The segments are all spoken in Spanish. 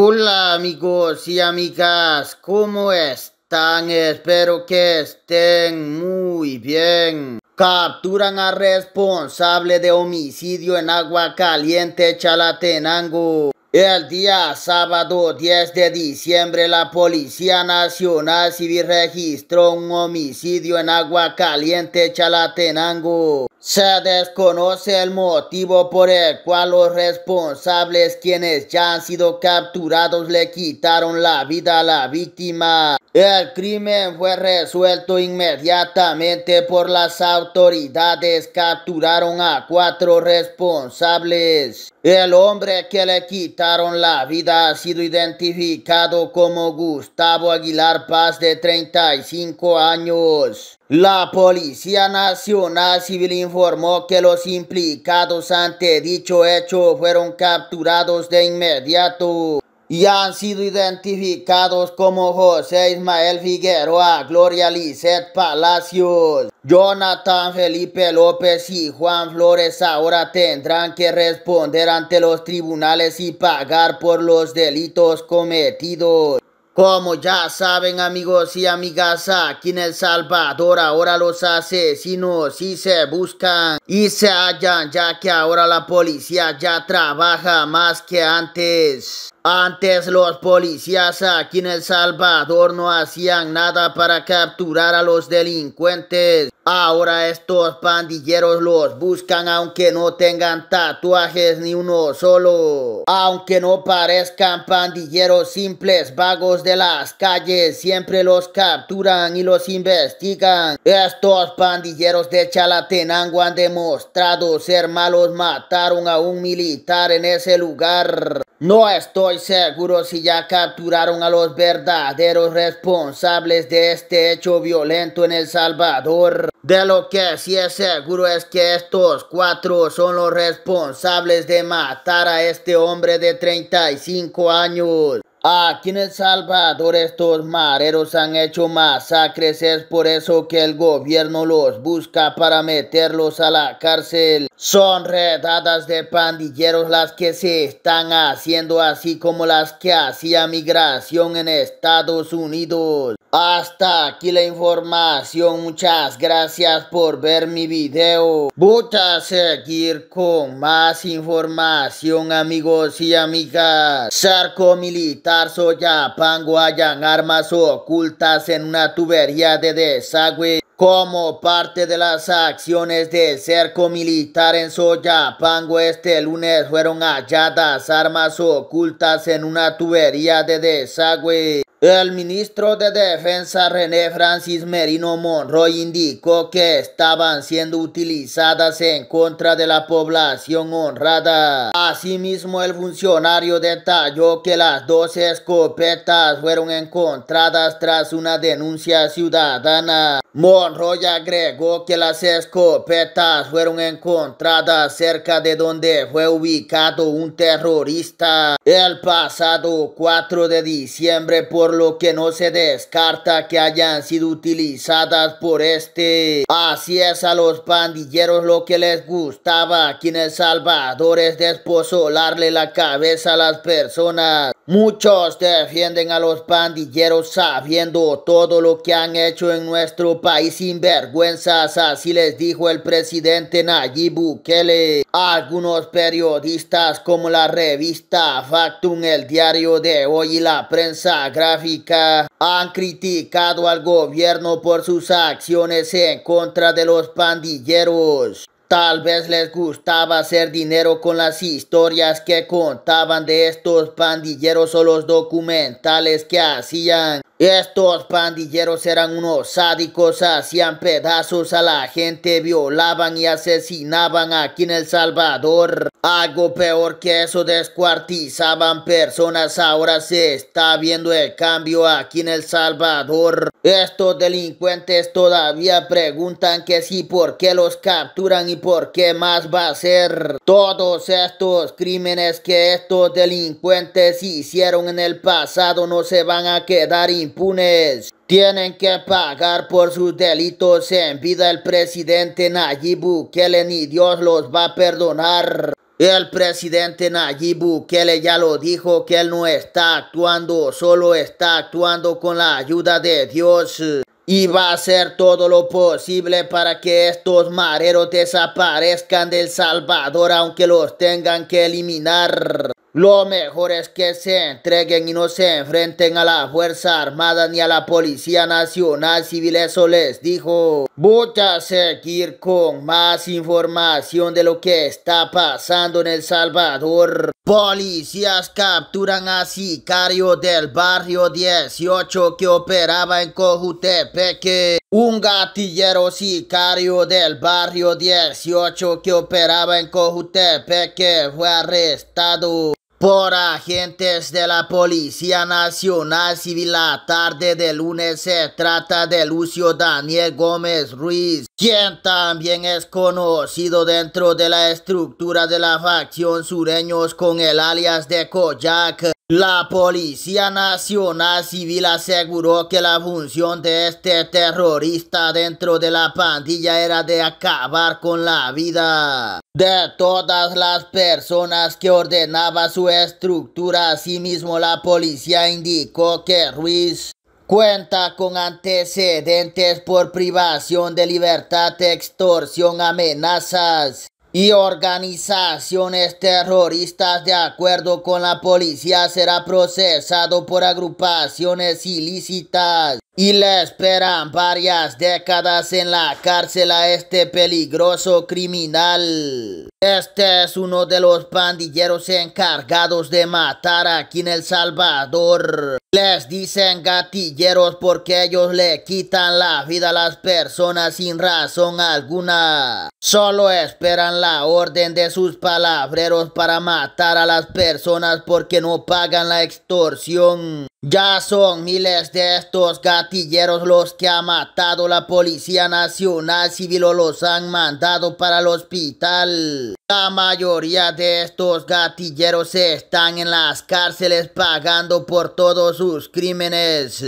Hola amigos y amigas, ¿cómo están? Espero que estén muy bien. Capturan a responsable de homicidio en agua caliente Chalatenango. El día sábado 10 de diciembre la Policía Nacional Civil registró un homicidio en agua caliente Chalatenango. Se desconoce el motivo por el cual los responsables quienes ya han sido capturados le quitaron la vida a la víctima. El crimen fue resuelto inmediatamente por las autoridades. Capturaron a cuatro responsables. El hombre que le quitaron la vida ha sido identificado como Gustavo Aguilar Paz de 35 años. La Policía Nacional Civil informó que los implicados ante dicho hecho fueron capturados de inmediato y han sido identificados como José Ismael Figueroa, Gloria Lizeth Palacios, Jonathan Felipe López y Juan Flores ahora tendrán que responder ante los tribunales y pagar por los delitos cometidos. Como ya saben amigos y amigas, aquí en El Salvador ahora los asesinos sí se buscan y se hallan ya que ahora la policía ya trabaja más que antes. Antes los policías aquí en El Salvador no hacían nada para capturar a los delincuentes. Ahora estos pandilleros los buscan aunque no tengan tatuajes ni uno solo. Aunque no parezcan pandilleros simples vagos de las calles, siempre los capturan y los investigan. Estos pandilleros de Chalatenango han demostrado ser malos, mataron a un militar en ese lugar. No estoy seguro si ya capturaron a los verdaderos responsables de este hecho violento en El Salvador. De lo que sí es seguro es que estos cuatro son los responsables de matar a este hombre de 35 años en El Salvador estos mareros han hecho masacres, es por eso que el gobierno los busca para meterlos a la cárcel. Son redadas de pandilleros las que se están haciendo, así como las que hacía migración en Estados Unidos. Hasta aquí la información, muchas gracias por ver mi video. Voy a seguir con más información amigos y amigas. Cerco militar Pango, hayan armas ocultas en una tubería de desagüe. Como parte de las acciones de cerco militar en Pango, este lunes fueron halladas armas ocultas en una tubería de desagüe. El ministro de Defensa René Francis Merino Monroy indicó que estaban siendo utilizadas en contra de la población honrada. Asimismo, el funcionario detalló que las dos escopetas fueron encontradas tras una denuncia ciudadana. Monroy agregó que las escopetas fueron encontradas cerca de donde fue ubicado un terrorista el pasado 4 de diciembre por por lo que no se descarta que hayan sido utilizadas por este. Así es a los pandilleros lo que les gustaba, quienes salvadores despozolarle la cabeza a las personas. Muchos defienden a los pandilleros sabiendo todo lo que han hecho en nuestro país sin vergüenzas, así les dijo el presidente Nayib Bukele. Algunos periodistas como la revista Factum, el diario de hoy y la prensa gráfica han criticado al gobierno por sus acciones en contra de los pandilleros. Tal vez les gustaba hacer dinero con las historias que contaban de estos pandilleros o los documentales que hacían. Estos pandilleros eran unos sádicos, hacían pedazos a la gente, violaban y asesinaban aquí en El Salvador. Algo peor que eso, descuartizaban personas. Ahora se está viendo el cambio aquí en El Salvador. Estos delincuentes todavía preguntan que sí, por qué los capturan y por qué más va a ser. Todos estos crímenes que estos delincuentes hicieron en el pasado no se van a quedar tienen que pagar por sus delitos en vida el presidente Nayib Bukele, ni Dios los va a perdonar. El presidente Nayib Bukele ya lo dijo que él no está actuando, solo está actuando con la ayuda de Dios. Y va a hacer todo lo posible para que estos mareros desaparezcan del Salvador, aunque los tengan que eliminar. Lo mejor es que se entreguen y no se enfrenten a la Fuerza Armada ni a la Policía Nacional Civil, eso les dijo. Voy a seguir con más información de lo que está pasando en El Salvador. Policías capturan a sicario del barrio 18 que operaba en Cojutepeque. Un gatillero sicario del barrio 18 que operaba en Cojutepeque fue arrestado por agentes de la Policía Nacional Civil la tarde de lunes se trata de Lucio Daniel Gómez Ruiz, quien también es conocido dentro de la estructura de la facción sureños con el alias de Koyak. La Policía Nacional Civil aseguró que la función de este terrorista dentro de la pandilla era de acabar con la vida de todas las personas que ordenaba su estructura. Asimismo, la policía indicó que Ruiz cuenta con antecedentes por privación de libertad, extorsión, amenazas y organizaciones terroristas de acuerdo con la policía será procesado por agrupaciones ilícitas y le esperan varias décadas en la cárcel a este peligroso criminal. Este es uno de los pandilleros encargados de matar aquí en El Salvador. Les dicen gatilleros porque ellos le quitan la vida a las personas sin razón alguna. Solo esperan la orden de sus palabreros para matar a las personas porque no pagan la extorsión. Ya son miles de estos gatilleros Gatilleros los que ha matado la Policía Nacional Civil o los han mandado para el hospital. La mayoría de estos gatilleros están en las cárceles pagando por todos sus crímenes.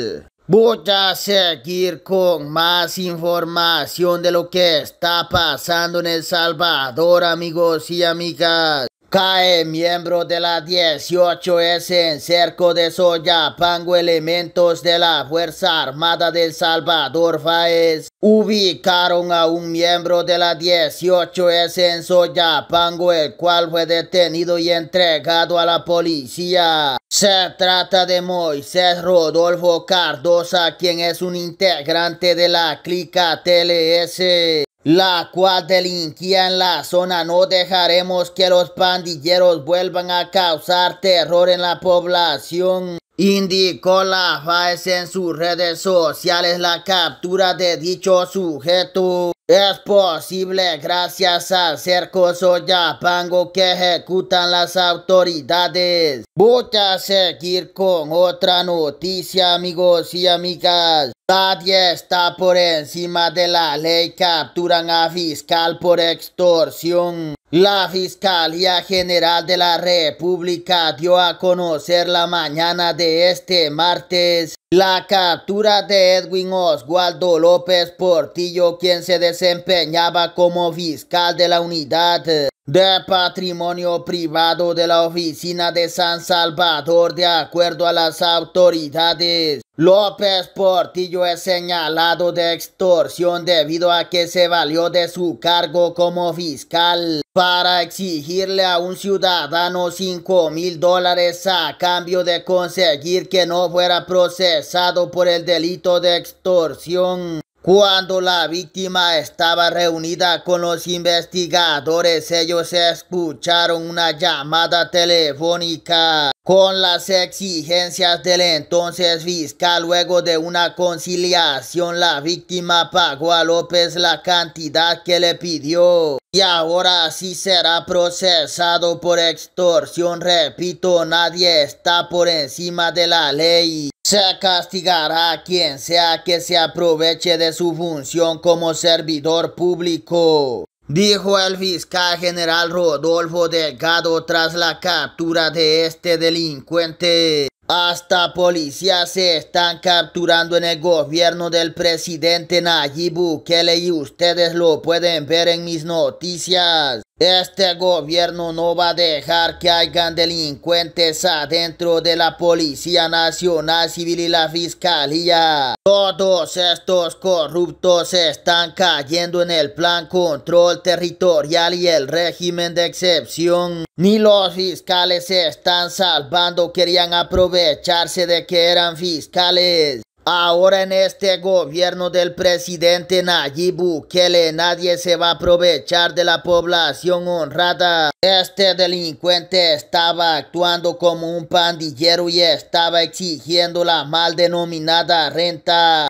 Voy a seguir con más información de lo que está pasando en El Salvador, amigos y amigas. Cae miembro de la 18S en cerco de Soyapango, elementos de la Fuerza Armada del Salvador Faes. Ubicaron a un miembro de la 18S en Soyapango, el cual fue detenido y entregado a la policía. Se trata de Moisés Rodolfo Cardosa, quien es un integrante de la clica TLS la cual delinquía en la zona. No dejaremos que los pandilleros vuelvan a causar terror en la población. Indicó la FAES en sus redes sociales la captura de dicho sujeto. Es posible gracias al cerco Soyapango que ejecutan las autoridades. Voy a seguir con otra noticia amigos y amigas. Nadie está por encima de la ley. Capturan a fiscal por extorsión. La Fiscalía General de la República dio a conocer la mañana de este martes la captura de Edwin Oswaldo López Portillo, quien se desempeñaba como fiscal de la unidad de patrimonio privado de la oficina de San Salvador de acuerdo a las autoridades. López Portillo es señalado de extorsión debido a que se valió de su cargo como fiscal para exigirle a un ciudadano 5 mil dólares a cambio de conseguir que no fuera procesado por el delito de extorsión. Cuando la víctima estaba reunida con los investigadores, ellos escucharon una llamada telefónica con las exigencias del entonces fiscal. Luego de una conciliación, la víctima pagó a López la cantidad que le pidió. Y ahora sí será procesado por extorsión. Repito, nadie está por encima de la ley. Se castigará a quien sea que se aproveche de su función como servidor público dijo el fiscal general Rodolfo Delgado tras la captura de este delincuente. Hasta policías se están capturando en el gobierno del presidente Nayib Bukele y ustedes lo pueden ver en mis noticias. Este gobierno no va a dejar que hayan delincuentes adentro de la Policía Nacional Civil y la Fiscalía. Todos estos corruptos están cayendo en el plan control territorial y el régimen de excepción. Ni los fiscales se están salvando, querían aprovecharse de que eran fiscales. Ahora en este gobierno del presidente Nayib Bukele nadie se va a aprovechar de la población honrada. Este delincuente estaba actuando como un pandillero y estaba exigiendo la mal denominada renta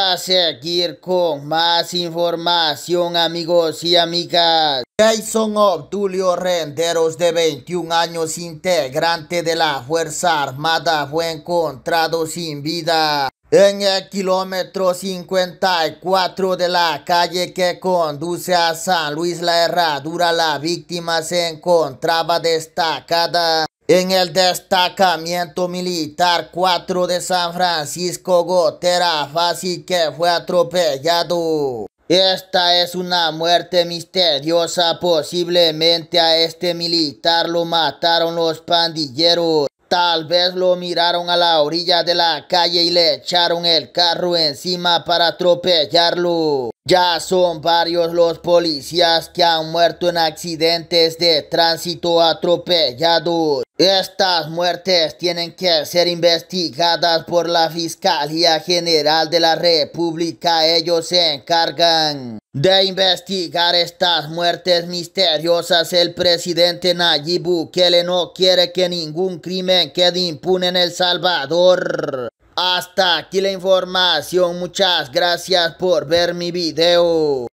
a seguir con más información amigos y amigas. Jason Obdulio Renderos de 21 años integrante de la Fuerza Armada fue encontrado sin vida en el kilómetro 54 de la calle que conduce a San Luis La Herradura. La víctima se encontraba destacada en el destacamento militar 4 de San Francisco Gotera Fácil que fue atropellado. Esta es una muerte misteriosa, posiblemente a este militar lo mataron los pandilleros. Tal vez lo miraron a la orilla de la calle y le echaron el carro encima para atropellarlo. Ya son varios los policías que han muerto en accidentes de tránsito atropellados. Estas muertes tienen que ser investigadas por la Fiscalía General de la República. Ellos se encargan de investigar estas muertes misteriosas. El presidente Nayib Bukele no quiere que ningún crimen quede impune en El Salvador. Hasta aquí la información, muchas gracias por ver mi video.